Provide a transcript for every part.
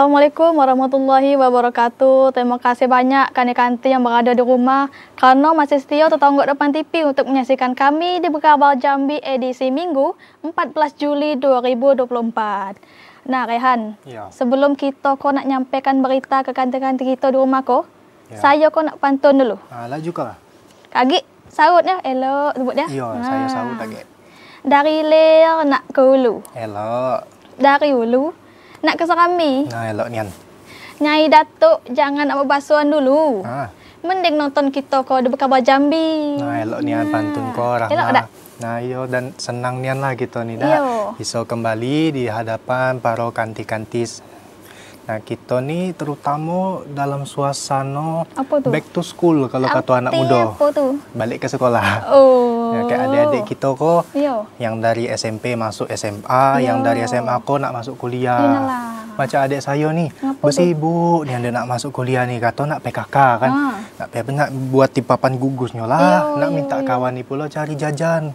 Assalamualaikum warahmatullahi wabarakatuh. Terima kasih banyak kani kanti yang berada di rumah kerana masih setia tertonggok depan TV untuk menyaksikan kami di Berkabar Jambi edisi Minggu 14 Juli 2024. Nah Rehan, ya. sebelum kita kau nak nyampaikan berita ke kanti-kanti kita di rumah kau, ya. saya kau nak pantun dulu. Alah ha, juga lah. Kagi, sahut ya, elok sebut ya. Iya, saya sahut kagi. Ah. Dari leher nak ke hulu. Hello. Dari hulu nak kasar kami? Nah, elok nian. Nyai Datuk, jangan nak berbasuhan dulu. Ha. Mending nonton kita ko ada berkabar Jambi. Nah, elok nian nah. Hmm. pantun ko Rahma. Elok tak? Nah, iyo dan senang nian lah kita ni dah. Iso kembali di hadapan para kanti-kantis Nah, kita ni terutama dalam suasana apa tu? back to school kalau kata anak muda. Apa tu? Balik ke sekolah. Oh. Ya, kayak adik-adik kita ko yang dari SMP masuk SMA, Yo. yang dari SMA ko nak masuk kuliah. Inilah. Macam adik saya ni, bersibuk ni ada nak masuk kuliah ni, kata nak PKK kan. Ha. Nak, nak buat tipapan gugusnya lah, Yo. nak minta kawan ni pula cari jajan.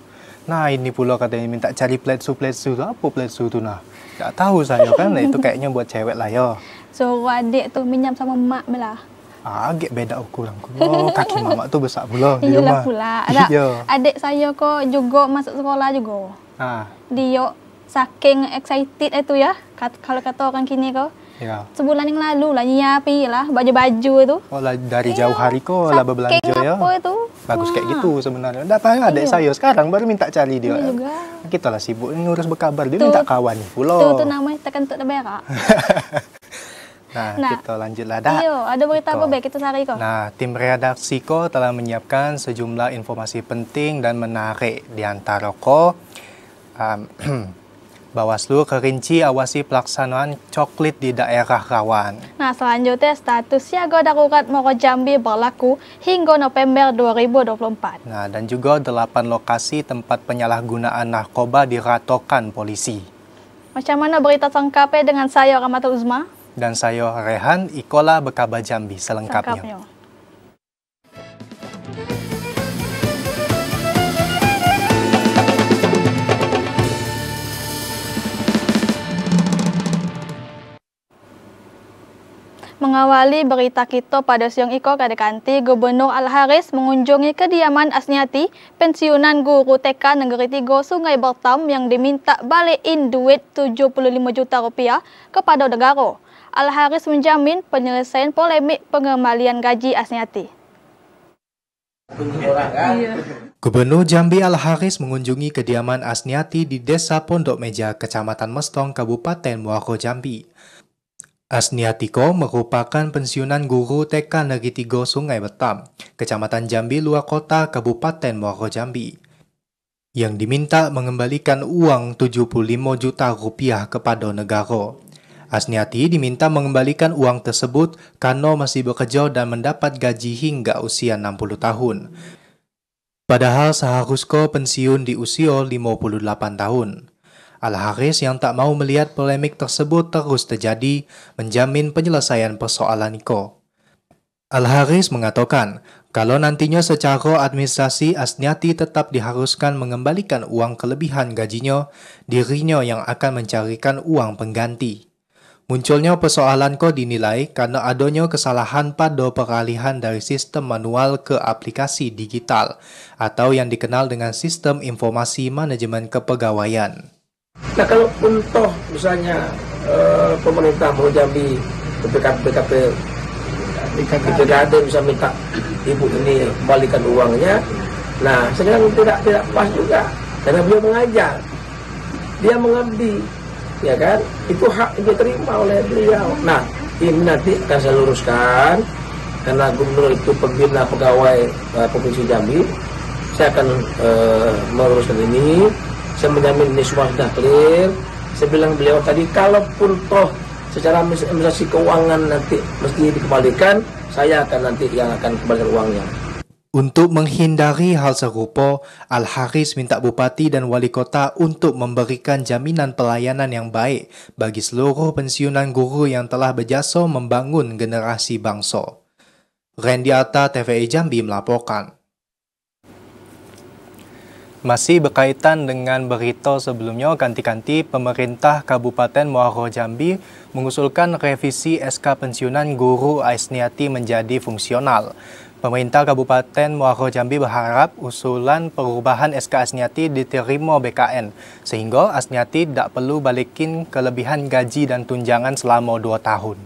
Nah ini pula katanya minta cari pletsu pletsu tu apa pletsu tu nah? Tak tahu saya kan nah, itu kayaknya buat cewek lah ya. So adik tu minjam sama mak melah. Ah, agak beda ukuran ku. Oh, kaki mamak tu besar pula di Yalah rumah. pula. Adak, ya. adik saya ko juga masuk sekolah juga. Ah. Dia saking excited itu ya. kalau kata orang kini ko. Ya. Sebulan yang lalu lah nyiapi lah baju-baju itu. Oh lah dari ya. jauh hari kok lah berbelanja ya. itu. Bagus nah. kayak gitu sebenarnya. Enggak tahu ada iya. saya sekarang baru minta cari dia. Ini iya juga. Kita lah sibuk ngurus berkabar dia tuh. minta kawan pula. Itu namanya tekan tuk berak. Nah, nah, kita lanjutlah dah. Iyo, ada berita apa gitu. baik kita cari kok. Nah, tim redaksi ko telah menyiapkan sejumlah informasi penting dan menarik di antara ko um, Bawaslu kerinci awasi pelaksanaan coklit di daerah rawan. Nah, selanjutnya status siaga darurat Moro Jambi berlaku hingga November 2024. Nah, dan juga 8 lokasi tempat penyalahgunaan narkoba diratokan polisi. Macam mana berita selengkapnya dengan saya Ramatul Uzma? Dan saya Rehan Ikola Bekaba Jambi selengkapnya. selengkapnya. Mengawali berita kita pada siang Iko Kadekanti, Gubernur Al-Haris mengunjungi kediaman Asniati, pensiunan guru TK Negeri Tigo Sungai Bertam yang diminta balikin duit 75 juta rupiah kepada negara. Al-Haris menjamin penyelesaian polemik pengembalian gaji Asniati. Iya. Gubernur Jambi Al-Haris mengunjungi kediaman Asniati di Desa Pondok Meja, Kecamatan Mestong, Kabupaten Muaro Jambi. Asniatiko merupakan pensiunan guru TK Negeri Tigo Sungai Betam, Kecamatan Jambi Luar Kota, Kabupaten Muaro Jambi, yang diminta mengembalikan uang 75 juta rupiah kepada negara. Asniati diminta mengembalikan uang tersebut karena masih bekerja dan mendapat gaji hingga usia 60 tahun. Padahal seharusnya pensiun di usia 58 tahun. Al-Haris yang tak mau melihat polemik tersebut terus terjadi menjamin penyelesaian persoalan Niko. Al-Haris mengatakan, kalau nantinya secara administrasi Asniati tetap diharuskan mengembalikan uang kelebihan gajinya, dirinya yang akan mencarikan uang pengganti. Munculnya persoalan ko dinilai karena adanya kesalahan pada peralihan dari sistem manual ke aplikasi digital atau yang dikenal dengan sistem informasi manajemen kepegawaian. Nah kalau pun toh misalnya eh, pemerintah mau Jambi BKP, BKP BKD bisa minta ibu ini kembalikan uangnya. Nah, sekarang tidak tidak pas juga karena beliau mengajar, dia mengabdi, ya kan? Itu hak yang diterima oleh beliau. Nah, ini nanti akan saya luruskan karena gubernur itu pembina pegawai uh, provinsi Jambi. Saya akan eh, meluruskan ini saya menjamin ini semua sudah clear saya bilang beliau tadi kalaupun toh secara administrasi keuangan nanti mesti dikembalikan saya akan nanti yang akan kembalikan uangnya untuk menghindari hal serupa, Al-Haris minta bupati dan wali kota untuk memberikan jaminan pelayanan yang baik bagi seluruh pensiunan guru yang telah berjasa membangun generasi bangsa. Randy Atta, TVI Jambi melaporkan. Masih berkaitan dengan berita sebelumnya, ganti-ganti pemerintah Kabupaten Muaro Jambi mengusulkan revisi SK pensiunan guru Aisniati menjadi fungsional. Pemerintah Kabupaten Muaro Jambi berharap usulan perubahan SK Asniati diterima BKN, sehingga Asniati tidak perlu balikin kelebihan gaji dan tunjangan selama dua tahun.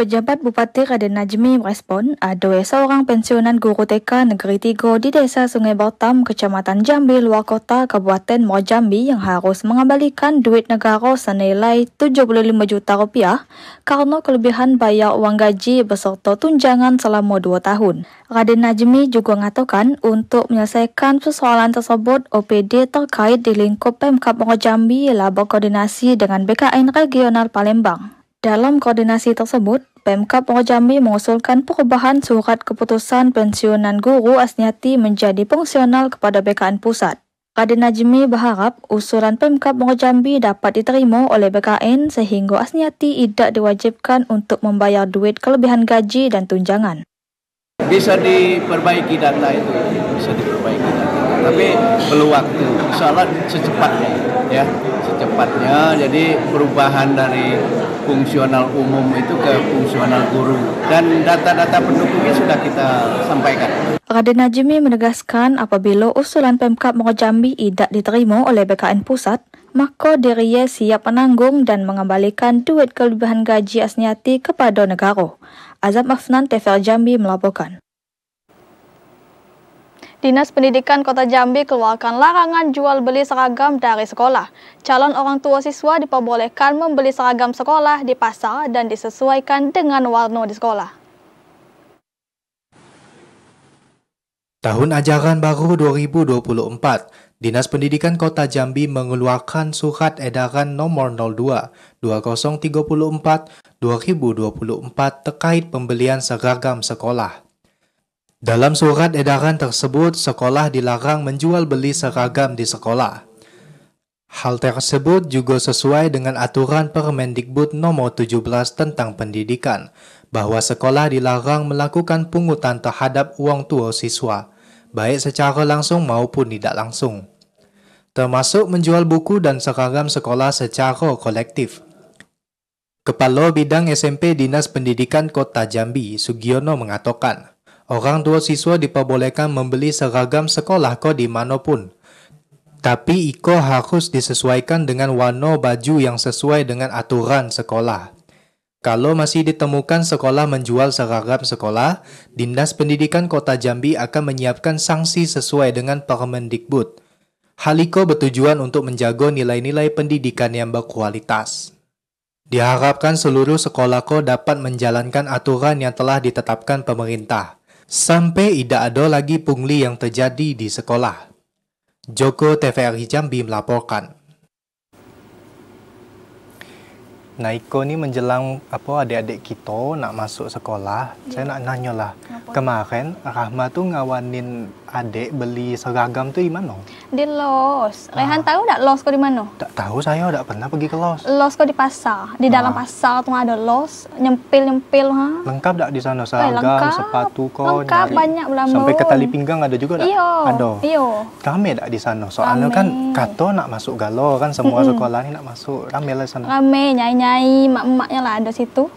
Pejabat Bupati Raden Najmi merespon ada seorang pensiunan guru TK Negeri Tigo di Desa Sungai Botam, Kecamatan Jambi, luar kota Kabupaten Muar yang harus mengembalikan duit negara senilai 75 juta rupiah karena kelebihan bayar uang gaji beserta tunjangan selama dua tahun. Raden Najmi juga mengatakan untuk menyelesaikan persoalan tersebut, OPD terkait di lingkup Pemkap Muar Jambi telah dengan BKN Regional Palembang. Dalam koordinasi tersebut, Pemkap Jambi mengusulkan perubahan surat keputusan pensiunan guru Asniati menjadi fungsional kepada BKN Pusat. Raden Najmi berharap usulan Pemkap Jambi dapat diterima oleh BKN sehingga Asniati tidak diwajibkan untuk membayar duit kelebihan gaji dan tunjangan. Bisa diperbaiki data itu, bisa diperbaiki data. Tapi perlu waktu, insya secepatnya ya secepatnya jadi perubahan dari fungsional umum itu ke fungsional guru dan data-data pendukungnya sudah kita sampaikan. Raden Najmi menegaskan apabila usulan Pemkap Jambi tidak diterima oleh BKN Pusat, maka dirinya siap menanggung dan mengembalikan duit kelebihan gaji Asniati kepada negara. Azam Afnan, TVR Jambi melaporkan. Dinas Pendidikan Kota Jambi keluarkan larangan jual beli seragam dari sekolah. Calon orang tua siswa diperbolehkan membeli seragam sekolah di pasar dan disesuaikan dengan warna di sekolah. Tahun ajaran baru 2024, Dinas Pendidikan Kota Jambi mengeluarkan surat edaran nomor 02 2034 2024 terkait pembelian seragam sekolah dalam surat edaran tersebut, sekolah dilarang menjual beli seragam di sekolah. Hal tersebut juga sesuai dengan aturan Permendikbud nomor 17 tentang pendidikan, bahwa sekolah dilarang melakukan pungutan terhadap uang tua siswa, baik secara langsung maupun tidak langsung, termasuk menjual buku dan seragam sekolah secara kolektif. Kepala Bidang SMP Dinas Pendidikan Kota Jambi, Sugiono mengatakan, Orang tua siswa diperbolehkan membeli seragam sekolah mana pun. Tapi Iko harus disesuaikan dengan warna baju yang sesuai dengan aturan sekolah. Kalau masih ditemukan sekolah menjual seragam sekolah, Dinas Pendidikan Kota Jambi akan menyiapkan sanksi sesuai dengan Permendikbud. Haliko bertujuan untuk menjaga nilai-nilai pendidikan yang berkualitas. Diharapkan seluruh sekolah ko dapat menjalankan aturan yang telah ditetapkan pemerintah sampai tidak ada lagi pungli yang terjadi di sekolah. Joko TVRI Jambi melaporkan. Nah, Iko ini menjelang apa adik-adik kita nak masuk sekolah, ya. saya nak nanya Kenapa? Kemarin Rahma tuh ngawanin adik beli seragam tu di mana? Di Los. Ah. Rehan tahu tak Los kau di mana? Tak tahu saya, tak pernah pergi ke Los. Los kau di pasar. Di ah. dalam pasar tuh ada Los, nyempil-nyempil ha. Lengkap tak di sana eh, seragam, eh, sepatu kau? Lengkap nyari. banyak belambung. Sampai ke tali pinggang ada juga tak? Iyo. Ada. Iyo. Ramai tak di sana? Soalnya kan kata nak masuk galau kan semua mm -mm. sekolah ni nak masuk. Ramai lah sana. Ramai, nyai-nyai, mak-maknya lah ada situ.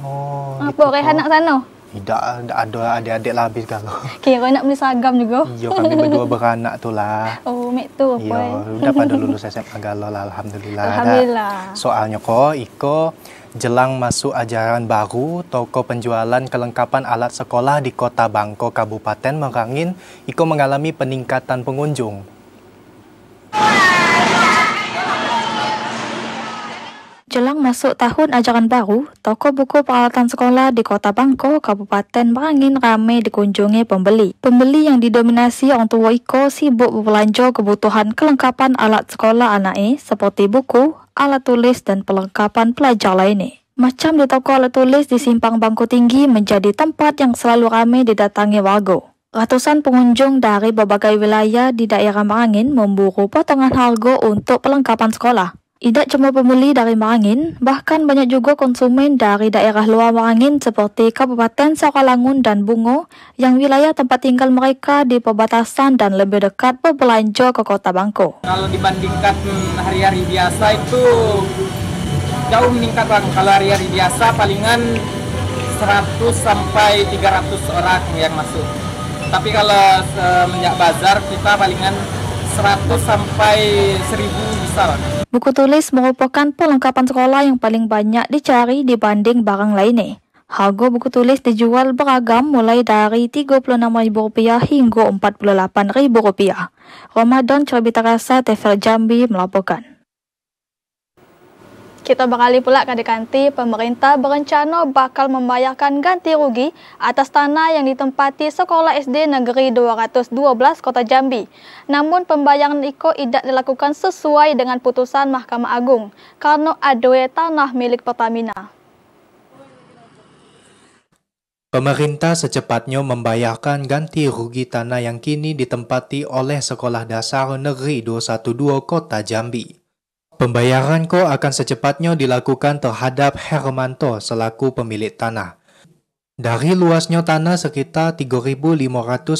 Oh, Apa ah, gitu Rehan nak sana? Tidak, tidak ada adik-adik lah habis kan. Okey, kau nak beli seragam juga? Ya, kami berdua beranak tu lah. Oh, mak tu apa? Ya, sudah pada lulus SMA Galo lah, Alhamdulillah. Alhamdulillah. Dah. Soalnya ko, Iko, jelang masuk ajaran baru, toko penjualan kelengkapan alat sekolah di Kota Bangko, Kabupaten Merangin, Iko mengalami peningkatan pengunjung. Wow. Jelang masuk tahun ajaran baru, toko buku peralatan sekolah di Kota Bangko, Kabupaten Merangin ramai dikunjungi pembeli. Pembeli yang didominasi orang tua Iko sibuk berbelanja kebutuhan kelengkapan alat sekolah anaknya seperti buku, alat tulis, dan perlengkapan pelajar lainnya. Macam di toko alat tulis di Simpang Bangku Tinggi menjadi tempat yang selalu ramai didatangi warga. Ratusan pengunjung dari berbagai wilayah di daerah Merangin memburu potongan harga untuk perlengkapan sekolah. Tidak cuma pemuli dari Merangin, bahkan banyak juga konsumen dari daerah luar Merangin seperti Kabupaten Sokalangun dan Bungo yang wilayah tempat tinggal mereka di perbatasan dan lebih dekat berbelanja ke kota Bangko. Kalau dibandingkan hari-hari biasa itu jauh meningkat bang. Kalau hari-hari biasa palingan 100 sampai 300 orang yang masuk. Tapi kalau semenjak eh, bazar kita palingan 100 sampai 1000 bisa lah. Buku tulis merupakan perlengkapan sekolah yang paling banyak dicari dibanding barang lainnya. Harga buku tulis dijual beragam mulai dari Rp36.000 hingga Rp48.000. Ramadan Cerbita Rasa TV Jambi melaporkan. Kita berkali pula ke Dekanti, pemerintah berencana bakal membayarkan ganti rugi atas tanah yang ditempati Sekolah SD Negeri 212 Kota Jambi. Namun pembayaran IKO tidak dilakukan sesuai dengan putusan Mahkamah Agung karena adoe tanah milik Pertamina. Pemerintah secepatnya membayarkan ganti rugi tanah yang kini ditempati oleh Sekolah Dasar Negeri 212 Kota Jambi. Pembayaran kok akan secepatnya dilakukan terhadap Hermanto selaku pemilik tanah. Dari luasnya tanah sekitar 3.500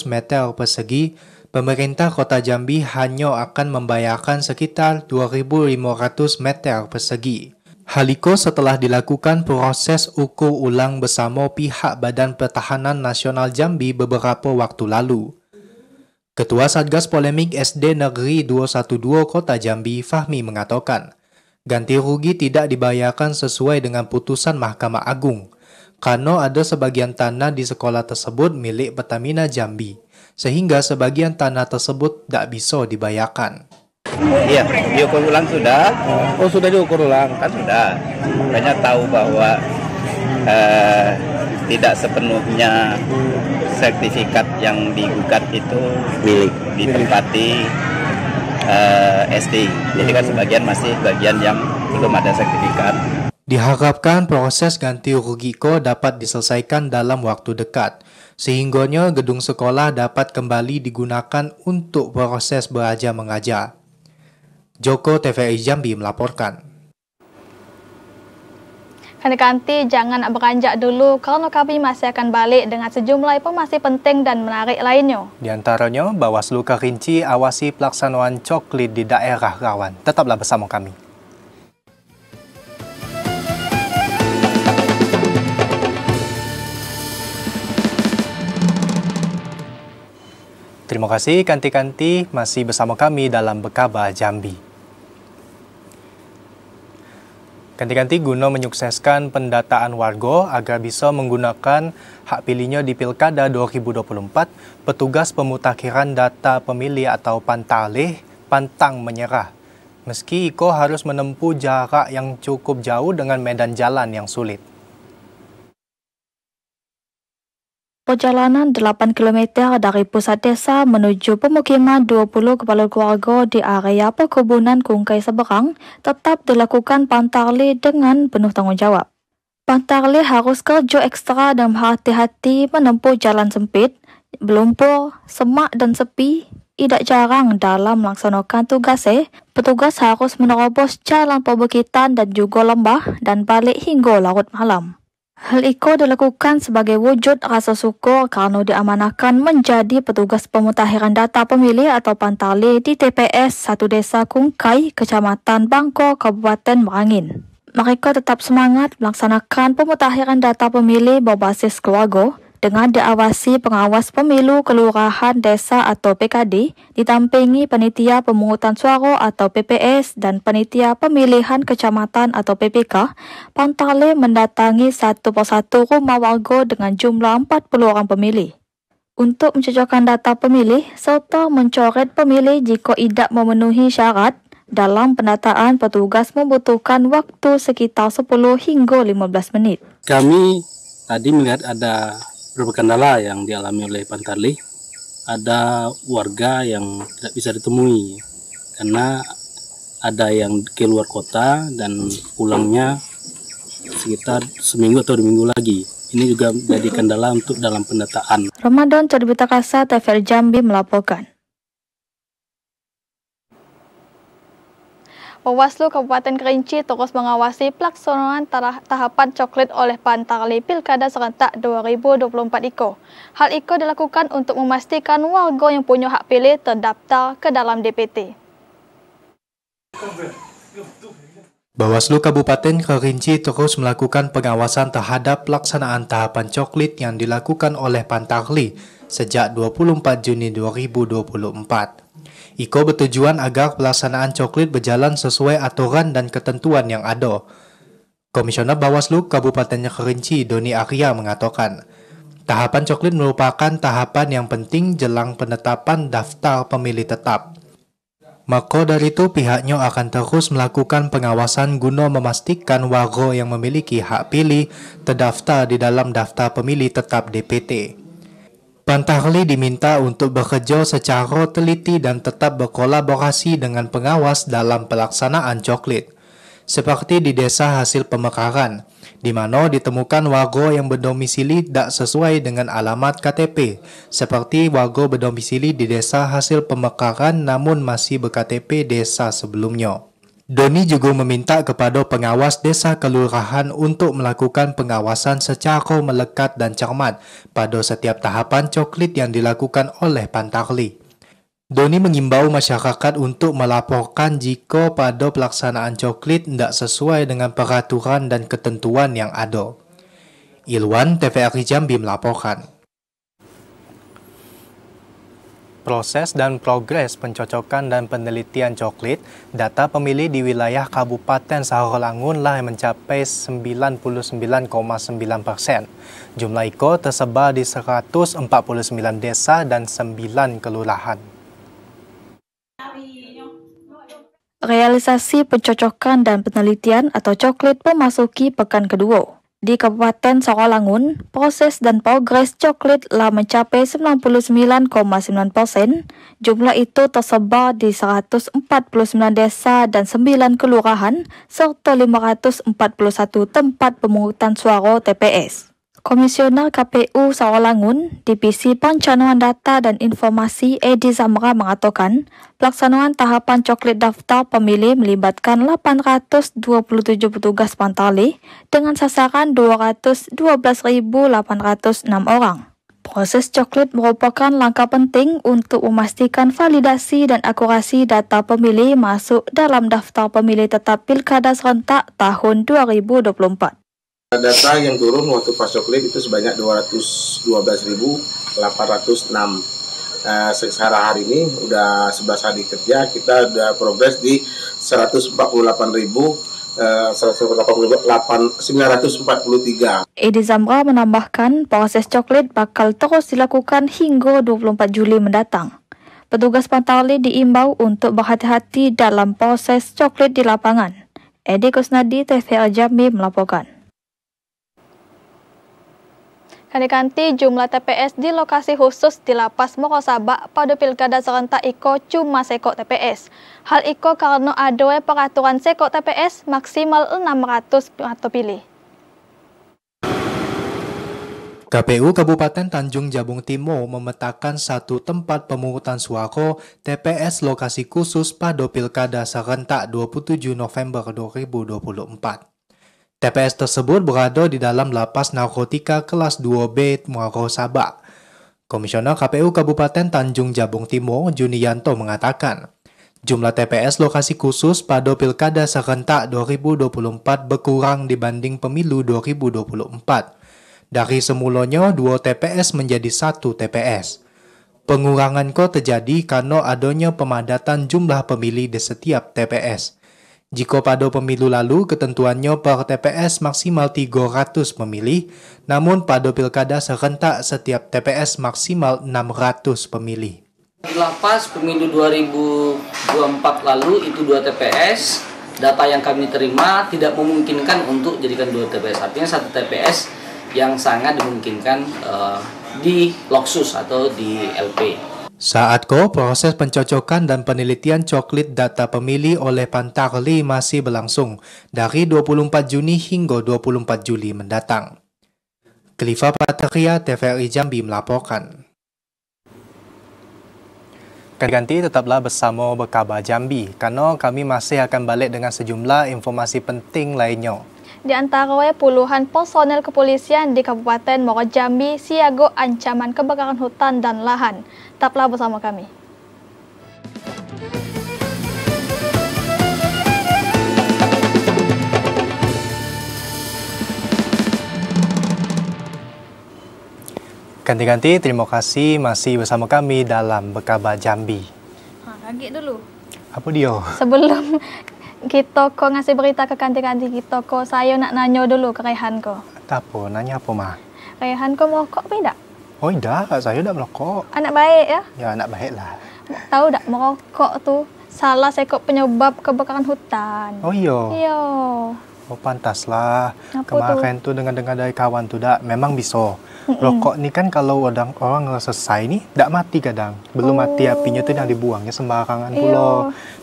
meter persegi, pemerintah kota Jambi hanya akan membayarkan sekitar 2.500 meter persegi. Haliko setelah dilakukan proses ukur ulang bersama pihak Badan Pertahanan Nasional Jambi beberapa waktu lalu. Ketua Satgas Polemik SD Negeri 212 Kota Jambi, Fahmi mengatakan, ganti rugi tidak dibayarkan sesuai dengan putusan Mahkamah Agung, karena ada sebagian tanah di sekolah tersebut milik Pertamina Jambi, sehingga sebagian tanah tersebut tidak bisa dibayarkan. Iya, diukur ulang sudah. Hmm. Oh, sudah diukur ulang. Kan sudah. Banyak tahu bahwa eh, tidak sepenuhnya sertifikat yang digugat itu milik ditempati uh, eh, SD. Jadi kan hmm. sebagian masih bagian yang belum ada sertifikat. Diharapkan proses ganti rugi ko dapat diselesaikan dalam waktu dekat, sehingganya gedung sekolah dapat kembali digunakan untuk proses belajar mengajar. Joko TVI Jambi melaporkan. Kanti jangan beranjak dulu karena kami masih akan balik dengan sejumlah informasi penting dan menarik lainnya. Di antaranya, Bawaslu Kerinci awasi pelaksanaan coklit di daerah rawan. Tetaplah bersama kami. Terima kasih kanti-kanti masih bersama kami dalam Bekaba Jambi. Ganti-ganti guna menyukseskan pendataan warga agar bisa menggunakan hak pilihnya di Pilkada 2024, petugas pemutakhiran data pemilih atau pantalih pantang menyerah. Meski Iko harus menempuh jarak yang cukup jauh dengan medan jalan yang sulit. Perjalanan 8 km dari pusat desa menuju pemukiman 20 kepala keluarga di area perkebunan Kungkai Seberang tetap dilakukan Pantarli dengan penuh tanggungjawab. Pantarli harus kerja ekstra dan hati-hati menempuh jalan sempit, berlumpur, semak dan sepi. Tidak jarang dalam melaksanakan tugas eh petugas harus menerobos jalan perbukitan dan juga lembah dan balik hingga larut malam. Hal itu dilakukan sebagai wujud rasa syukur kerana diamanakan menjadi petugas pemutahiran data pemilih atau pantali di TPS Satu Desa Kungkai, Kecamatan Bangko, Kabupaten Merangin. Mereka tetap semangat melaksanakan pemutahiran data pemilih berbasis keluarga. dengan diawasi pengawas pemilu kelurahan desa atau PKD, ditampingi penitia pemungutan suara atau PPS dan penitia pemilihan kecamatan atau PPK, Pantale mendatangi satu persatu rumah warga dengan jumlah 40 orang pemilih untuk mencocokkan data pemilih serta mencoret pemilih jika tidak memenuhi syarat dalam pendataan petugas membutuhkan waktu sekitar 10 hingga 15 menit. Kami tadi melihat ada beberapa kendala yang dialami oleh Pantarli ada warga yang tidak bisa ditemui karena ada yang keluar kota dan pulangnya sekitar seminggu atau dua minggu lagi. Ini juga menjadi kendala untuk dalam pendataan. Ramadan Cerbita Kasa TVR Jambi melaporkan. Bawaslu Kabupaten Kerinci terus mengawasi pelaksanaan tahapan coklat oleh Pantarli Pilkada Serentak 2024 Iko. Hal Iko dilakukan untuk memastikan warga yang punya hak pilih terdaftar ke dalam DPT. Bawaslu Kabupaten Kerinci terus melakukan pengawasan terhadap pelaksanaan tahapan coklat yang dilakukan oleh Pantarli sejak 24 Juni 2024. Iko bertujuan agar pelaksanaan coklit berjalan sesuai aturan dan ketentuan yang ada. Komisioner Bawaslu Kabupaten Kerinci Doni Arya mengatakan, tahapan coklit merupakan tahapan yang penting jelang penetapan daftar pemilih tetap. Maka dari itu pihaknya akan terus melakukan pengawasan guna memastikan warga yang memiliki hak pilih terdaftar di dalam daftar pemilih tetap DPT. Bantahli diminta untuk bekerja secara teliti dan tetap berkolaborasi dengan pengawas dalam pelaksanaan coklit, seperti di desa hasil pemekaran, di mana ditemukan wago yang berdomisili tidak sesuai dengan alamat KTP, seperti wago berdomisili di desa hasil pemekaran namun masih berKTP desa sebelumnya. Doni juga meminta kepada pengawas desa kelurahan untuk melakukan pengawasan secara melekat dan cermat pada setiap tahapan coklit yang dilakukan oleh Pantarli. Doni mengimbau masyarakat untuk melaporkan jika pada pelaksanaan coklit tidak sesuai dengan peraturan dan ketentuan yang ada. Ilwan TVRI Jambi melaporkan. proses dan progres pencocokan dan penelitian coklit, data pemilih di wilayah Kabupaten Saholangun lah mencapai 99,9 persen. Jumlah IKO tersebar di 149 desa dan 9 kelurahan. Realisasi pencocokan dan penelitian atau coklit memasuki pekan kedua di Kabupaten Sokolangun, proses dan progres coklat telah mencapai 99,9 persen. Jumlah itu tersebar di 149 desa dan 9 kelurahan, serta 541 tempat pemungutan suara TPS. Komisioner KPU Sawalangun, Divisi Pencanuan Data dan Informasi Edi Zamra mengatakan, pelaksanaan tahapan coklat daftar pemilih melibatkan 827 petugas pantali dengan sasaran 212.806 orang. Proses coklat merupakan langkah penting untuk memastikan validasi dan akurasi data pemilih masuk dalam daftar pemilih tetap Pilkada serentak tahun 2024 data yang turun waktu pas coklat itu sebanyak 212.806 nah, hari ini udah 11 hari kerja kita udah progres di 148.943 eh, Edi Zamra menambahkan proses coklat bakal terus dilakukan hingga 24 Juli mendatang. Petugas Pantali diimbau untuk berhati-hati dalam proses coklat di lapangan. Edi Kusnadi, TVA Jambi melaporkan. Kanikanti jumlah TPS di lokasi khusus di Lapas Mokosaba pada pilkada serentak Iko cuma sekok TPS. Hal Iko karena ada peraturan sekok TPS maksimal 600 atau pilih. KPU Kabupaten Tanjung Jabung Timur memetakan satu tempat pemungutan suako TPS lokasi khusus pada Pilkada serentak 27 November 2024. TPS tersebut berada di dalam lapas narkotika kelas 2B Muaro Sabah. Komisioner KPU Kabupaten Tanjung Jabung Timur, Junianto mengatakan, jumlah TPS lokasi khusus pada Pilkada serentak 2024 berkurang dibanding pemilu 2024. Dari semulanya, dua TPS menjadi satu TPS. Pengurangan kok terjadi karena adanya pemadatan jumlah pemilih di setiap TPS. Jika pada pemilu lalu ketentuannya per TPS maksimal 300 pemilih, namun pada pilkada serentak setiap TPS maksimal 600 pemilih. Di lapas pemilu 2024 lalu itu 2 TPS, data yang kami terima tidak memungkinkan untuk jadikan 2 TPS. Artinya satu TPS yang sangat dimungkinkan uh, di Loksus atau di LP. Saat Saatko, proses pencocokan dan penelitian coklit data pemilih oleh Pantarli masih berlangsung dari 24 Juni hingga 24 Juli mendatang. Kelifa Patria, TVRI Jambi melaporkan. Ganti tetaplah bersama Berkabar Jambi, karena kami masih akan balik dengan sejumlah informasi penting lainnya. Di antaranya puluhan personel kepolisian di Kabupaten Moro Jambi siago ancaman kebakaran hutan dan lahan. Tetaplah bersama kami. Ganti-ganti, terima kasih masih bersama kami dalam Bekaba Jambi. Ha, lagi dulu. Apa dia? Sebelum kita ko ngasih berita ke kanti-kanti kita ko, saya nak nanya dulu ke Rehan ko. Tapi, nanya apa, Ma? Rehan ko mau kok tidak? Oh, tidak. Saya tidak merokok. Anak baik, ya? Ya, anak baik lah. Tahu tak merokok tu salah sekok penyebab kebakaran hutan. Oh, iya. Iya. oh pantaslah lah. kemarin tuh? dengan dengan dari kawan tuh dak memang bisa rokok nih kan kalau orang orang selesai nih tidak mati kadang belum mati oh. apinya tuh yang dibuangnya sembarangan iya. pula.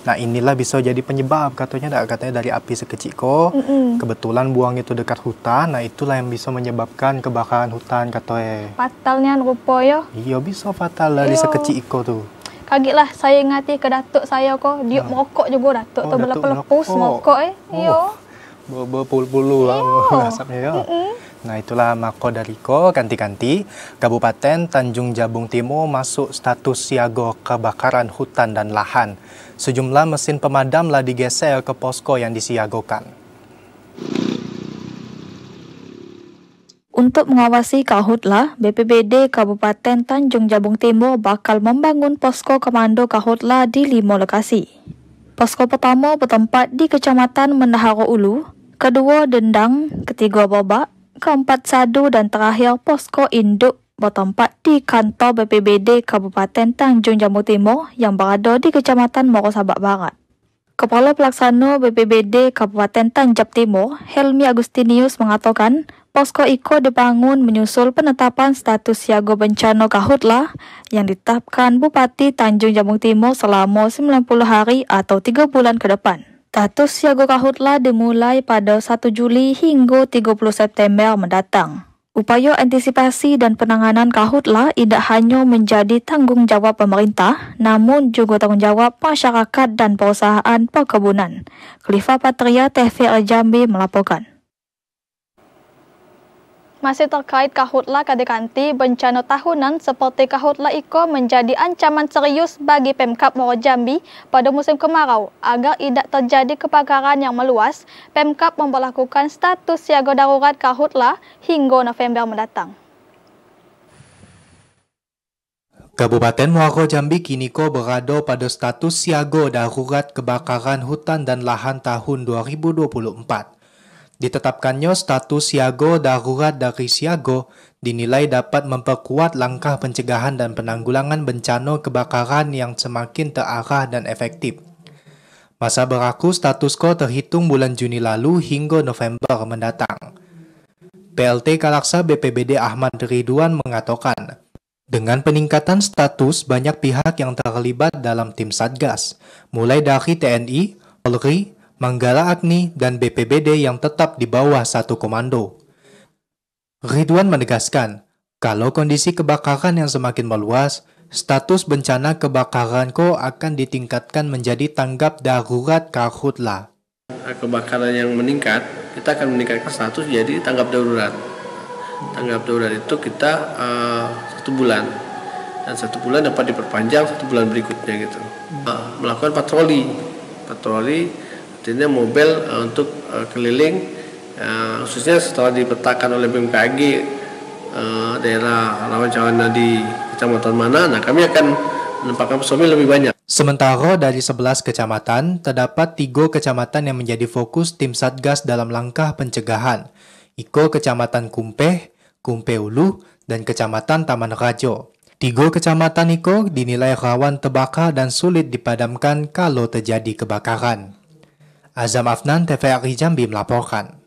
nah inilah bisa jadi penyebab katanya dak katanya dari api sekecil kok kebetulan buang itu dekat hutan nah itulah yang bisa menyebabkan kebakaran hutan katanya eh. fatalnya rupo yo ya. iya bisa fatal dari iya. sekecil kok tuh kaget lah saya ngati ke datuk saya kok dia nah. merokok juga datuk oh, tu berlepas-lepas merokok eh oh. yo iya bulu-bulu asapnya ya. Nah itulah Mako Dariko ganti-ganti Kabupaten Tanjung Jabung Timur masuk status siaga kebakaran hutan dan lahan. Sejumlah mesin pemadam lah digeser ke posko yang disiagokan. Untuk mengawasi Kahutla, BPBD Kabupaten Tanjung Jabung Timur bakal membangun posko komando Kahutla di lima lokasi. Posko pertama bertempat di Kecamatan Mendaharo Ulu, kedua dendang, ketiga babak, keempat sadu, dan terakhir posko induk bertempat di kantor BPBD Kabupaten Tanjung Jambu Timur yang berada di Kecamatan Morosabak Barat. Kepala Pelaksana BPBD Kabupaten Tanjab Timur, Helmi Agustinius mengatakan, posko IKO dibangun menyusul penetapan status siaga bencana Kahutla yang ditetapkan Bupati Tanjung Jabung Timur selama 90 hari atau 3 bulan ke depan. Status siaga kahutla dimulai pada 1 Juli hingga 30 September mendatang. Upaya antisipasi dan penanganan kahutla tidak hanya menjadi tanggung jawab pemerintah, namun juga tanggung jawab masyarakat dan perusahaan perkebunan. Khalifa Patria TV Jambi melaporkan. Masih terkait kahutlah kadekanti, bencana tahunan seperti kahutlah Iko menjadi ancaman serius bagi Pemkap Muara Jambi pada musim kemarau. Agar tidak terjadi kebakaran yang meluas, Pemkap memperlakukan status siaga darurat kahutlah hingga November mendatang. Kabupaten Muara Jambi kini ko berada pada status siaga darurat kebakaran hutan dan lahan tahun 2024. Ditetapkannya status Siago darurat dari Siago dinilai dapat memperkuat langkah pencegahan dan penanggulangan bencana kebakaran yang semakin terarah dan efektif. Masa berlaku status quo terhitung bulan Juni lalu hingga November mendatang. PLT Kalaksa BPBD Ahmad Ridwan mengatakan, dengan peningkatan status banyak pihak yang terlibat dalam tim Satgas, mulai dari TNI, Polri, Manggala Agni, dan BPBD yang tetap di bawah satu komando. Ridwan menegaskan, kalau kondisi kebakaran yang semakin meluas, status bencana kebakaran ko akan ditingkatkan menjadi tanggap darurat karhutla. Kebakaran yang meningkat, kita akan meningkatkan status jadi tanggap darurat. Tanggap darurat itu kita uh, satu bulan dan satu bulan dapat diperpanjang satu bulan berikutnya gitu. Uh, melakukan patroli, patroli Jadinya mobil uh, untuk uh, keliling uh, khususnya setelah dipetakan oleh BMKG uh, daerah rawan di kecamatan mana nah kami akan menempatkan personil lebih banyak Sementara dari 11 kecamatan, terdapat tiga kecamatan yang menjadi fokus tim Satgas dalam langkah pencegahan, Iko Kecamatan Kumpeh, Kumpeh Ulu, dan Kecamatan Taman Rajo. Tiga kecamatan Iko dinilai rawan terbakar dan sulit dipadamkan kalau terjadi kebakaran. Azam Afnan, TVRI Jambi melaporkan.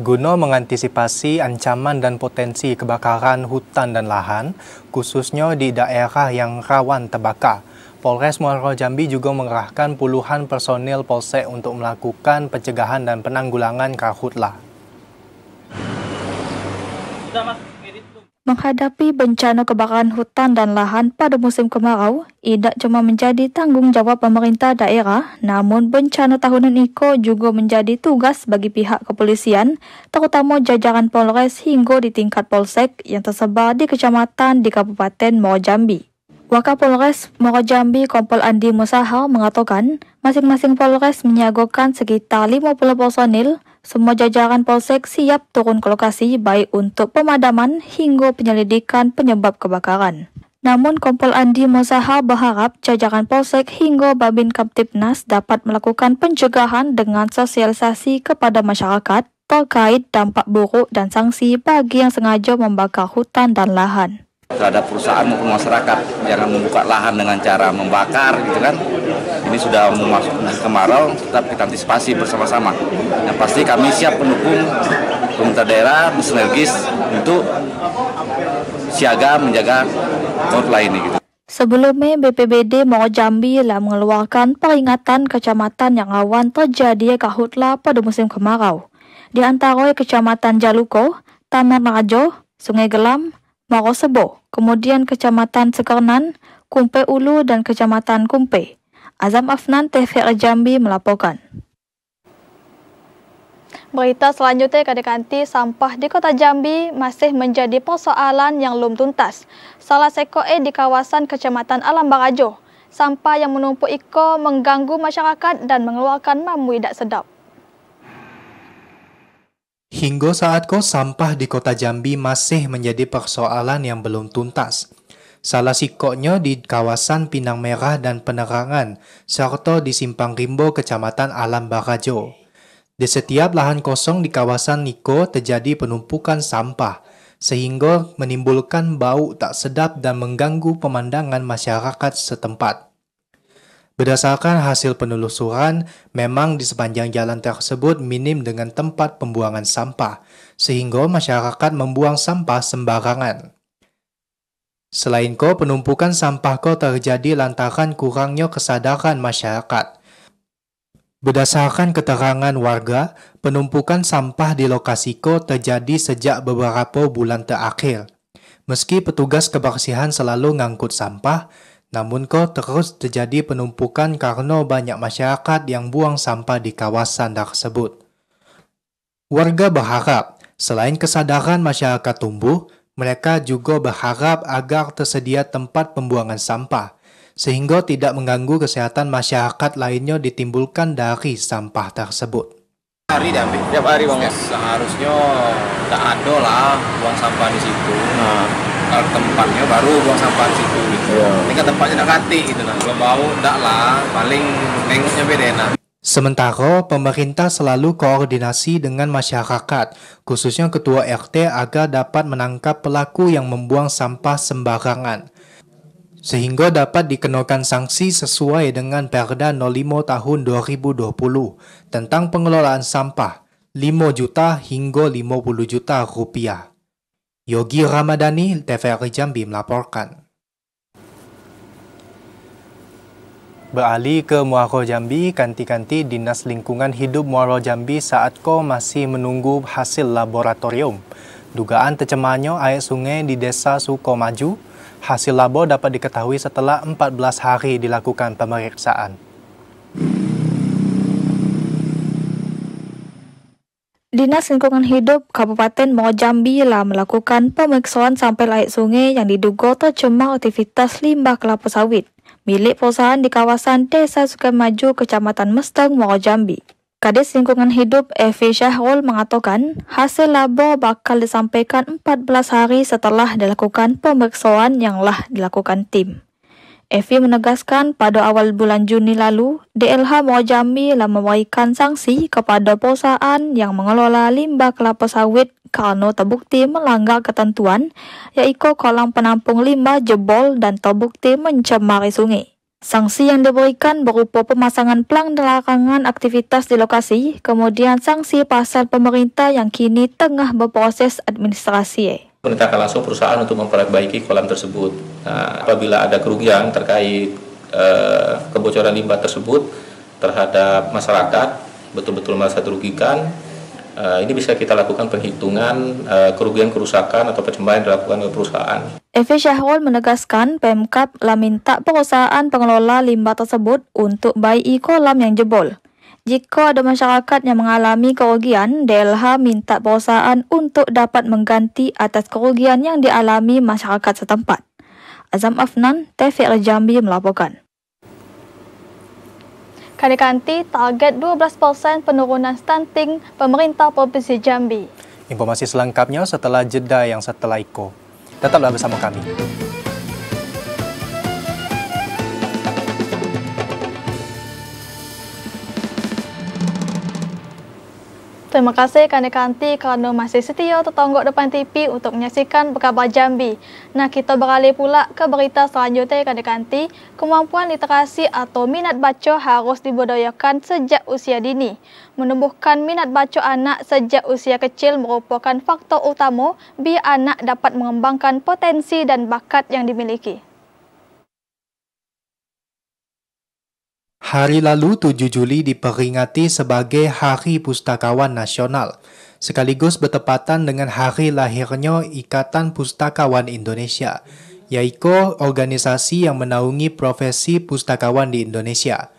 Guna mengantisipasi ancaman dan potensi kebakaran hutan dan lahan, khususnya di daerah yang rawan terbakar, Polres Muaro Jambi juga mengerahkan puluhan personil Polsek untuk melakukan pencegahan dan penanggulangan karhutla. Sudah, mas. Menghadapi bencana kebakaran hutan dan lahan pada musim kemarau tidak cuma menjadi tanggung jawab pemerintah daerah, namun bencana tahunan IKO juga menjadi tugas bagi pihak kepolisian, terutama jajaran Polres hingga di tingkat Polsek yang tersebar di kecamatan di Kabupaten Mojambi. Wakapolres Mojambi Kompol Andi Musaha mengatakan, masing-masing Polres menyiagakan sekitar 50 personil semua jajaran Polsek siap turun ke lokasi baik untuk pemadaman hingga penyelidikan penyebab kebakaran. Namun Kompol Andi Mosaha berharap jajaran Polsek hingga Babin Kamtipnas dapat melakukan pencegahan dengan sosialisasi kepada masyarakat terkait dampak buruk dan sanksi bagi yang sengaja membakar hutan dan lahan terhadap perusahaan maupun masyarakat jangan membuka lahan dengan cara membakar gitu kan ini sudah masuk kemarau tetap kita antisipasi bersama-sama yang pasti kami siap mendukung pemerintah daerah bersinergis untuk siaga menjaga kota ini gitu Sebelumnya, BPBD Moro Jambi telah mengeluarkan peringatan kecamatan yang rawan terjadi kahutlah pada musim kemarau. Di antara kecamatan Jaluko, Taman Rajo, Sungai Gelam, Marosebo, kemudian Kecamatan Sekernan, Kumpe Ulu dan Kecamatan Kumpe. Azam Afnan, TVR Jambi melaporkan. Berita selanjutnya kadang kanti sampah di Kota Jambi masih menjadi persoalan yang belum tuntas. Salah seko sekoe di kawasan Kecamatan Alam Barajo, sampah yang menumpuk iko mengganggu masyarakat dan mengeluarkan mamui tidak sedap. Hingga saat kau sampah di kota Jambi masih menjadi persoalan yang belum tuntas. Salah sikoknya di kawasan Pinang Merah dan Penerangan, serta di Simpang Rimbo, Kecamatan Alam Barajo. Di setiap lahan kosong di kawasan Niko terjadi penumpukan sampah, sehingga menimbulkan bau tak sedap dan mengganggu pemandangan masyarakat setempat. Berdasarkan hasil penelusuran, memang di sepanjang jalan tersebut minim dengan tempat pembuangan sampah, sehingga masyarakat membuang sampah sembarangan. Selain ko, penumpukan sampah ko terjadi lantaran kurangnya kesadaran masyarakat. Berdasarkan keterangan warga, penumpukan sampah di lokasi ko terjadi sejak beberapa bulan terakhir. Meski petugas kebersihan selalu ngangkut sampah, namun kok terus terjadi penumpukan karena banyak masyarakat yang buang sampah di kawasan tersebut. Warga berharap, selain kesadaran masyarakat tumbuh, mereka juga berharap agar tersedia tempat pembuangan sampah, sehingga tidak mengganggu kesehatan masyarakat lainnya ditimbulkan dari sampah tersebut. Hari dah, hari bang. Ya? Seharusnya tak ada lah buang sampah di situ. Nah kalau tempatnya baru buang sampah di situ gitu. Yeah. Ini kan tempatnya tidak kati gitu nah. Kalau mau tidak lah, paling nengoknya beda enak. Sementara pemerintah selalu koordinasi dengan masyarakat, khususnya ketua RT agar dapat menangkap pelaku yang membuang sampah sembarangan. Sehingga dapat dikenakan sanksi sesuai dengan Perda 05 tahun 2020 tentang pengelolaan sampah, 5 juta hingga 50 juta rupiah. Yogi Ramadhani, TVRI Jambi melaporkan. Beralih ke Muaro Jambi, kanti-kanti Dinas Lingkungan Hidup Muaro Jambi saat ko masih menunggu hasil laboratorium. Dugaan tercemarnya air sungai di desa Sukomaju, hasil labo dapat diketahui setelah 14 hari dilakukan pemeriksaan. Dinas Lingkungan Hidup Kabupaten Muar Jambi telah melakukan pemeriksaan sampel air sungai yang diduga tercemar aktivitas limbah kelapa sawit milik perusahaan di kawasan Desa Sukai Maju, Kecamatan Mesteng, Muar Jambi. Kadis Lingkungan Hidup F. Syahrul mengatakan hasil labo bakal disampaikan 14 hari setelah dilakukan pemeriksaan yang telah dilakukan tim. Evi menegaskan pada awal bulan Juni lalu, DLH jami telah memberikan sanksi kepada perusahaan yang mengelola limbah kelapa sawit karena terbukti melanggar ketentuan, yaitu kolam penampung limbah jebol dan terbukti mencemari sungai. Sanksi yang diberikan berupa pemasangan pelang larangan aktivitas di lokasi, kemudian sanksi pasal pemerintah yang kini tengah berproses administrasi perintahkan langsung perusahaan untuk memperbaiki kolam tersebut. Nah, apabila ada kerugian terkait eh, kebocoran limbah tersebut terhadap masyarakat, betul-betul merasa dirugikan, eh, ini bisa kita lakukan penghitungan eh, kerugian kerusakan atau pencemaran dilakukan oleh perusahaan. Efe Syahwal menegaskan Pemkap lah minta perusahaan pengelola limbah tersebut untuk baiki kolam yang jebol. Jika ada masyarakat yang mengalami kerugian, DLH minta perusahaan untuk dapat mengganti atas kerugian yang dialami masyarakat setempat. Azam Afnan, TVR Jambi melaporkan. Kanikanti target 12% penurunan stunting pemerintah Provinsi Jambi. Informasi selengkapnya setelah jeda yang setelah IKO. Tetaplah bersama kami. terima kasih kerana kanti kerana masih setia tertonggok depan TV untuk menyaksikan berkabar Jambi. Nah, kita beralih pula ke berita selanjutnya kerana kanti kemampuan literasi atau minat baca harus dibudayakan sejak usia dini. Menumbuhkan minat baca anak sejak usia kecil merupakan faktor utama biar anak dapat mengembangkan potensi dan bakat yang dimiliki. Hari lalu 7 Juli diperingati sebagai Hari Pustakawan Nasional, sekaligus bertepatan dengan hari lahirnya Ikatan Pustakawan Indonesia, yaitu organisasi yang menaungi profesi pustakawan di Indonesia.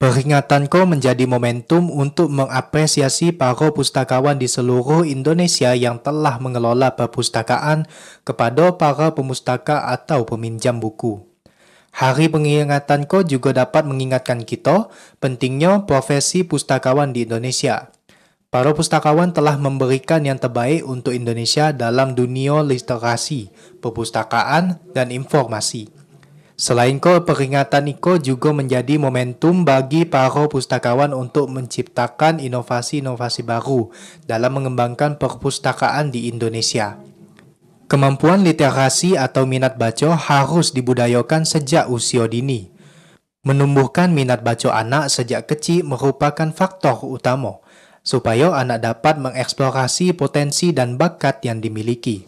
Peringatanku menjadi momentum untuk mengapresiasi para pustakawan di seluruh Indonesia yang telah mengelola perpustakaan kepada para pemustaka atau peminjam buku. Hari Pengingatan Ko juga dapat mengingatkan kita pentingnya profesi pustakawan di Indonesia. Para pustakawan telah memberikan yang terbaik untuk Indonesia dalam dunia literasi, perpustakaan, dan informasi. Selain ko, peringatan Iko juga menjadi momentum bagi para pustakawan untuk menciptakan inovasi-inovasi baru dalam mengembangkan perpustakaan di Indonesia. Kemampuan literasi atau minat baca harus dibudayakan sejak usia dini. Menumbuhkan minat baca anak sejak kecil merupakan faktor utama supaya anak dapat mengeksplorasi potensi dan bakat yang dimiliki.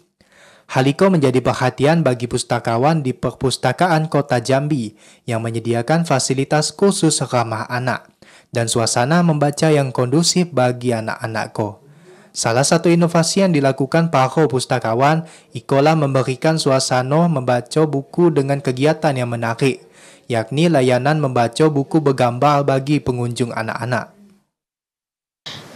Haliko menjadi perhatian bagi pustakawan di Perpustakaan Kota Jambi yang menyediakan fasilitas khusus ramah anak dan suasana membaca yang kondusif bagi anak-anakku. Salah satu inovasi yang dilakukan Pako Pustakawan, Ikola memberikan suasana membaca buku dengan kegiatan yang menarik, yakni layanan membaca buku bergambar bagi pengunjung anak-anak.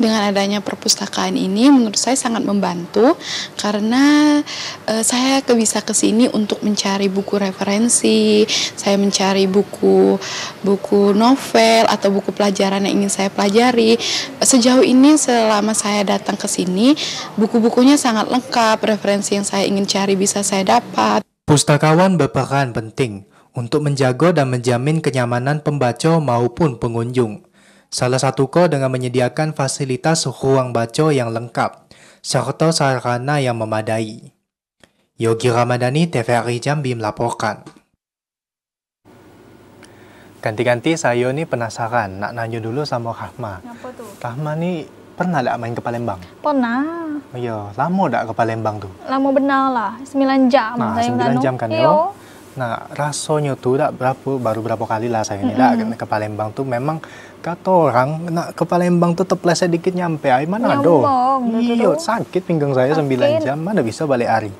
Dengan adanya perpustakaan ini menurut saya sangat membantu karena e, saya bisa ke sini untuk mencari buku referensi, saya mencari buku buku novel atau buku pelajaran yang ingin saya pelajari. Sejauh ini selama saya datang ke sini, buku-bukunya sangat lengkap, referensi yang saya ingin cari bisa saya dapat. Pustakawan berperan penting untuk menjaga dan menjamin kenyamanan pembaca maupun pengunjung. Salah satu ko dengan menyediakan fasilitas ruang baco yang lengkap, serta sarana yang memadai. Yogi Ramadhani, TVRI Jambi melaporkan. Ganti-ganti saya ini penasaran, nak nanya dulu sama Rahma. Apa tuh? Rahma nih pernah tak main ke Palembang? Pernah. Oh iya, lama tak ke Palembang tuh? Lama benar lah, 9 jam. Nah, 9 jam kan ya? Nah, rasanya tuh tak berapa baru berapa kali lah saya ini mm -hmm. ke Palembang tuh memang kata orang nak ke Palembang tuh terpleset dikit nyampe ay mana ya do. Iya, sakit pinggang saya sembilan 9 jam mana bisa balik hari.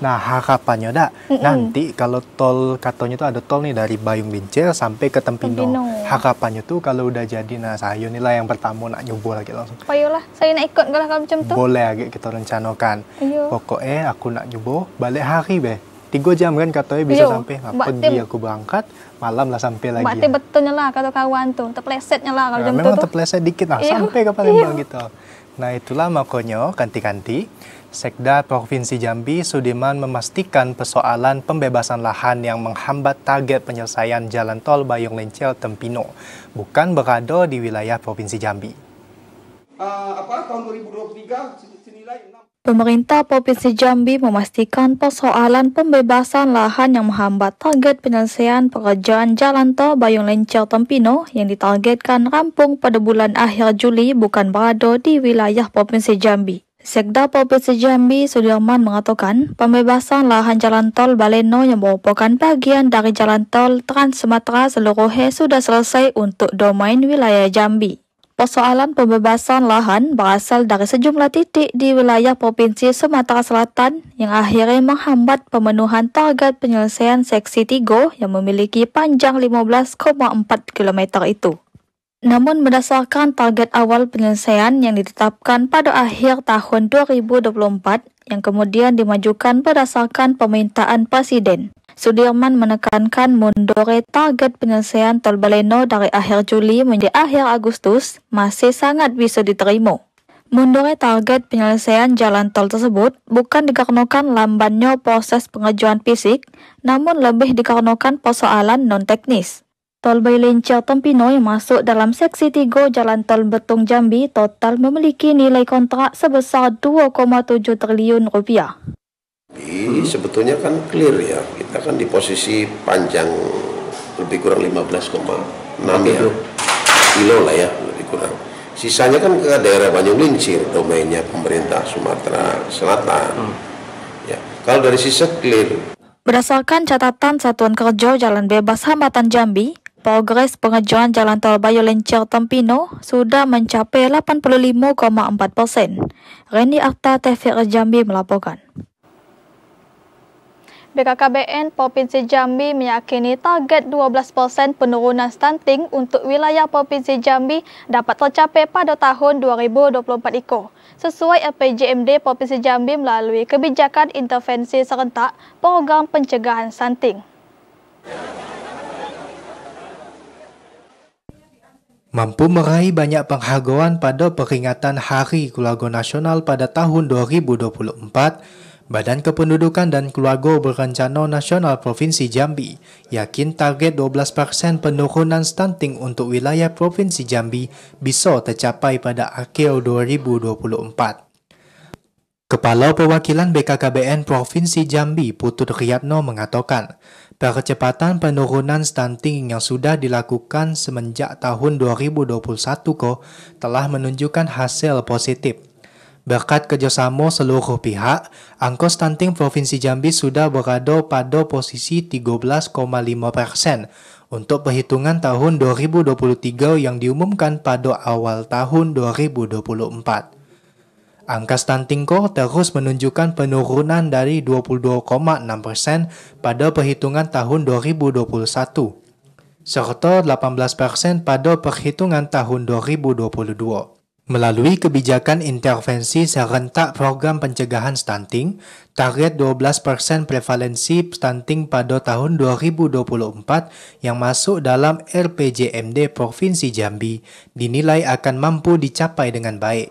Nah, harapannya dak mm nanti kalau tol katanya tuh ada tol nih dari Bayung Bincir sampai ke Tempino. Tempino. Harapannya tuh kalau udah jadi nah saya lah yang pertama nak nyoba lagi langsung. Payolah, oh, saya nak ikut kalau kamu tuh. Boleh lagi kita rencanakan. Iya. Pokoknya aku nak nyoba balik hari be tiga jam kan katanya bisa Yo, sampai nggak pergi aku berangkat malam lah sampai lagi berarti ya. betulnya lah kalau kawan tuh terplesetnya lah kalau nah, jam memang itu terpleset dikit lah Iyo. sampai ke Palembang iya. gitu nah itulah makanya kanti-kanti Sekda Provinsi Jambi Sudiman memastikan persoalan pembebasan lahan yang menghambat target penyelesaian jalan tol Bayong Lencel Tempino bukan berada di wilayah Provinsi Jambi. Uh, apa tahun 2023 senilai 6 Pemerintah Provinsi Jambi memastikan persoalan pembebasan lahan yang menghambat target penyelesaian pekerjaan jalan tol Bayung Lencer Tempino yang ditargetkan rampung pada bulan akhir Juli bukan berada di wilayah Provinsi Jambi. Sekda Provinsi Jambi Sudirman mengatakan pembebasan lahan jalan tol Baleno yang merupakan bagian dari jalan tol Trans Sumatera seluruhnya sudah selesai untuk domain wilayah Jambi. Persoalan pembebasan lahan berasal dari sejumlah titik di wilayah Provinsi Sumatera Selatan yang akhirnya menghambat pemenuhan target penyelesaian seksi 3 yang memiliki panjang 15,4 km itu. Namun berdasarkan target awal penyelesaian yang ditetapkan pada akhir tahun 2024 yang kemudian dimajukan berdasarkan permintaan Presiden, Sudirman menekankan mundure target penyelesaian Tol Baleno dari akhir Juli menjadi akhir Agustus masih sangat bisa diterima. Mundurnya target penyelesaian jalan tol tersebut bukan dikarenakan lambannya proses pengajuan fisik, namun lebih dikarenakan persoalan non-teknis. Tol Bailencer Tempino yang masuk dalam seksi 3 Jalan Tol Betung Jambi total memiliki nilai kontrak sebesar 2,7 triliun rupiah. Jadi sebetulnya kan clear ya, kita kan di posisi panjang lebih kurang 15,6 ya, kilo lah ya lebih kurang. Sisanya kan ke daerah Banyu Lincir, domainnya pemerintah Sumatera Selatan. Hmm. Ya, kalau dari sisa clear. Berdasarkan catatan Satuan Kerja Jalan Bebas Hambatan Jambi, progres pengejauhan Jalan Tol Bayu Lincir Tempino sudah mencapai 85,4 persen. Reni Akta TVR Jambi melaporkan. BKKBN Provinsi Jambi meyakini target 12% penurunan stunting untuk wilayah Provinsi Jambi dapat tercapai pada tahun 2024 Iko. Sesuai RPJMD Provinsi Jambi melalui kebijakan intervensi serentak program pencegahan stunting. Mampu meraih banyak penghargaan pada peringatan Hari Kulago Nasional pada tahun 2024, Badan Kependudukan dan Keluarga Berencana Nasional Provinsi Jambi yakin target 12% persen penurunan stunting untuk wilayah Provinsi Jambi bisa tercapai pada akhir 2024. Kepala Perwakilan BKKBN Provinsi Jambi Putut Riyadno mengatakan, percepatan penurunan stunting yang sudah dilakukan semenjak tahun 2021 ko telah menunjukkan hasil positif. Berkat kerjasama seluruh pihak, angka stunting Provinsi Jambi sudah berada pada posisi 13,5 persen untuk perhitungan tahun 2023 yang diumumkan pada awal tahun 2024. Angka stunting kor terus menunjukkan penurunan dari 22,6 persen pada perhitungan tahun 2021 serta 18 persen pada perhitungan tahun 2022. Melalui kebijakan intervensi serentak program pencegahan stunting, target 12% prevalensi stunting pada tahun 2024 yang masuk dalam RPJMD Provinsi Jambi dinilai akan mampu dicapai dengan baik.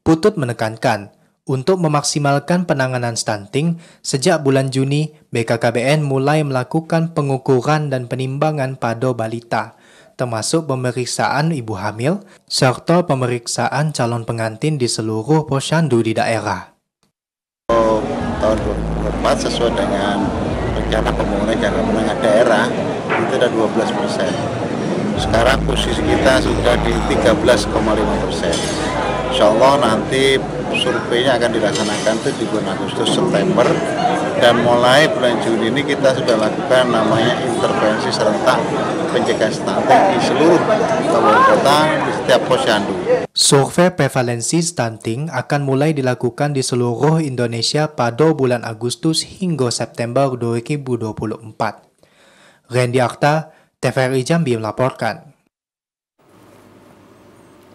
Putut menekankan, untuk memaksimalkan penanganan stunting, sejak bulan Juni, BKKBN mulai melakukan pengukuran dan penimbangan pada balita termasuk pemeriksaan ibu hamil, serta pemeriksaan calon pengantin di seluruh posyandu di daerah. Oh, tahun 2004 sesuai dengan rencana pembangunan jangka menengah daerah itu ada 12 persen. Sekarang posisi kita sudah di 13,5 persen. Insya Allah nanti surveinya akan dilaksanakan itu di bulan Agustus September dan mulai bulan Juni ini kita sudah lakukan namanya intervensi serentak pencegahan stunting di seluruh kabupaten kota di setiap posyandu. Survei prevalensi stunting akan mulai dilakukan di seluruh Indonesia pada bulan Agustus hingga September 2024. Randy Akta, TVRI Jambi melaporkan.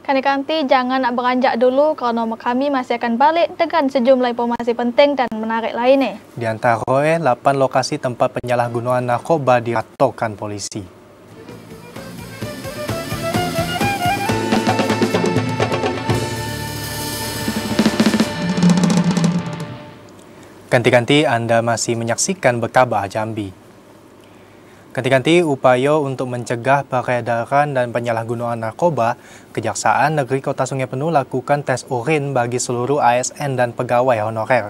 Kanikanti jangan nak beranjak dulu kerana kami masih akan balik dengan sejumlah informasi penting dan menarik lainnya. Di antara 8 lokasi tempat penyalahgunaan narkoba diratokan polisi. Ganti-ganti Anda masih menyaksikan berkabar Jambi. Ketika ganti upaya untuk mencegah peredaran dan penyalahgunaan narkoba, Kejaksaan Negeri Kota Sungai Penuh lakukan tes urin bagi seluruh ASN dan pegawai honorer.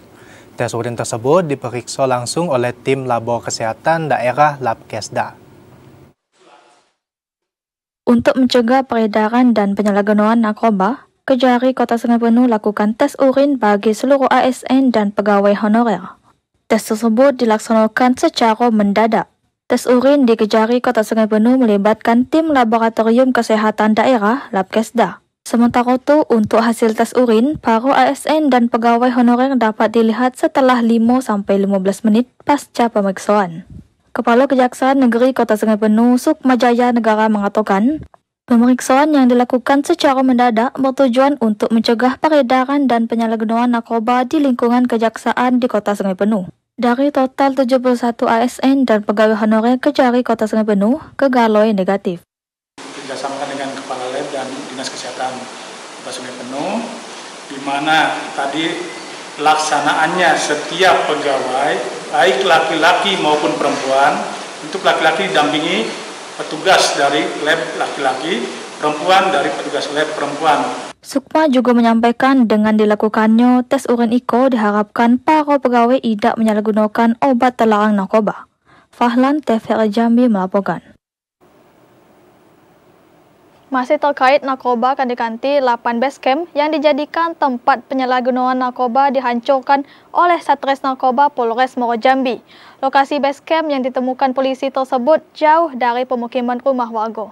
Tes urin tersebut diperiksa langsung oleh tim Labor Kesehatan Daerah Labkesda. Untuk mencegah peredaran dan penyalahgunaan narkoba, Kejari Kota Sungai Penuh lakukan tes urin bagi seluruh ASN dan pegawai honorer. Tes tersebut dilaksanakan secara mendadak Tes urin di Kejari, Kota Sungai Penuh melibatkan tim Laboratorium Kesehatan Daerah, Labkesda. Sementara itu, untuk hasil tes urin, para ASN dan pegawai honorer dapat dilihat setelah 5-15 menit pasca pemeriksaan. Kepala Kejaksaan Negeri Kota Sungai Penuh, Sukma Negara mengatakan, pemeriksaan yang dilakukan secara mendadak bertujuan untuk mencegah peredaran dan penyalahgunaan narkoba di lingkungan kejaksaan di Kota Sungai Penuh. Dari total 71 ASN dan pegawai honorer kejari kota Sungai Penuh, kegalauan negatif. Kerjasamakan dengan Kepala Lab dan Dinas Kesehatan Kota Sungai Penuh, di mana tadi laksanaannya setiap pegawai, baik laki-laki maupun perempuan, untuk laki-laki didampingi petugas dari lab laki-laki, perempuan dari petugas lab perempuan. Sukma juga menyampaikan dengan dilakukannya tes urin Iko diharapkan para pegawai tidak menyalahgunakan obat terlarang narkoba. Fahlan TVR Jambi melaporkan. Masih terkait narkoba akan diganti 8 base camp yang dijadikan tempat penyalahgunaan narkoba dihancurkan oleh Satres Narkoba Polres Moro Jambi. Lokasi base camp yang ditemukan polisi tersebut jauh dari pemukiman rumah warga.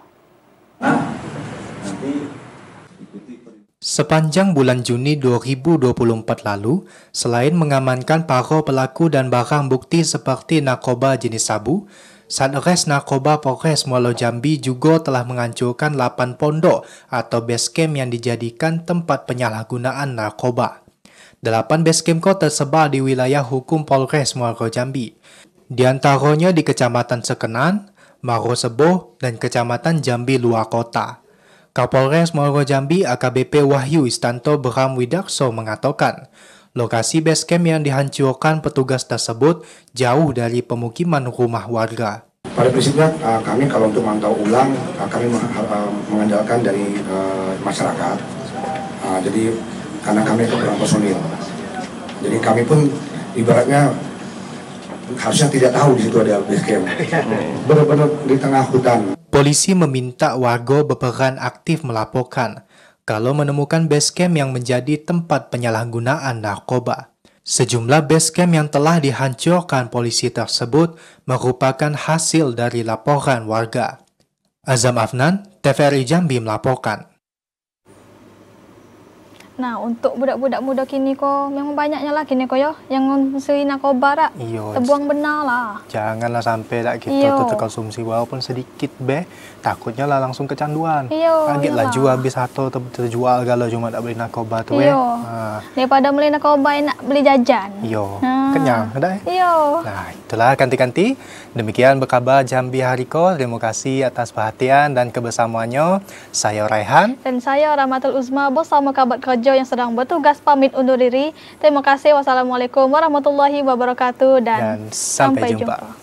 Sepanjang bulan Juni 2024 lalu, selain mengamankan para pelaku dan barang bukti seperti narkoba jenis sabu, Satres Narkoba Polres Muala Jambi juga telah menghancurkan 8 pondok atau base camp yang dijadikan tempat penyalahgunaan narkoba. 8 basecamp tersebar di wilayah hukum Polres Muala Jambi. Di antaranya di Kecamatan Sekenan, Marosebo, dan Kecamatan Jambi Luar Kota. Kapolres Morro Jambi AKBP Wahyu Istanto Bram Widakso mengatakan, lokasi base camp yang dihancurkan petugas tersebut jauh dari pemukiman rumah warga. Pada prinsipnya eh, kami kalau untuk mantau ulang eh, kami eh, mengandalkan dari masyarakat. Jadi karena kami kurang personil, jadi kami pun ibaratnya harusnya tidak tahu di situ ada base camp. Benar-benar di tengah hutan. Polisi meminta Wago berperan aktif melaporkan kalau menemukan base camp yang menjadi tempat penyalahgunaan narkoba. Sejumlah base camp yang telah dihancurkan polisi tersebut merupakan hasil dari laporan warga. Azam Afnan, TVRI Jambi melaporkan. Nah, untuk budak-budak muda kini kok memang banyaknya lagi nih kok yo yang konsumsi narkoba rak. Iyo. terbuang benar lah. Janganlah sampai lah kita terkonsumsi walaupun sedikit be takutnya lah langsung kecanduan. Iyo, oh, Kaget lah iya. jual habis satu ter terjual galau cuma tak beli narkoba tu eh. ya. Ha. Ah. Daripada beli narkoba eh, nak beli jajan. Iyo. Ah. Kenyang udah. eh. Iyo. Nah, itulah ganti-ganti. Demikian berkabar Jambi Hariko. Terima kasih atas perhatian dan kebersamaannya. Saya Raihan dan saya Ramatul Uzma bersama kabar kerja yang sedang bertugas pamit undur diri. Terima kasih. Wassalamualaikum warahmatullahi wabarakatuh dan, dan sampai, sampai jumpa. jumpa.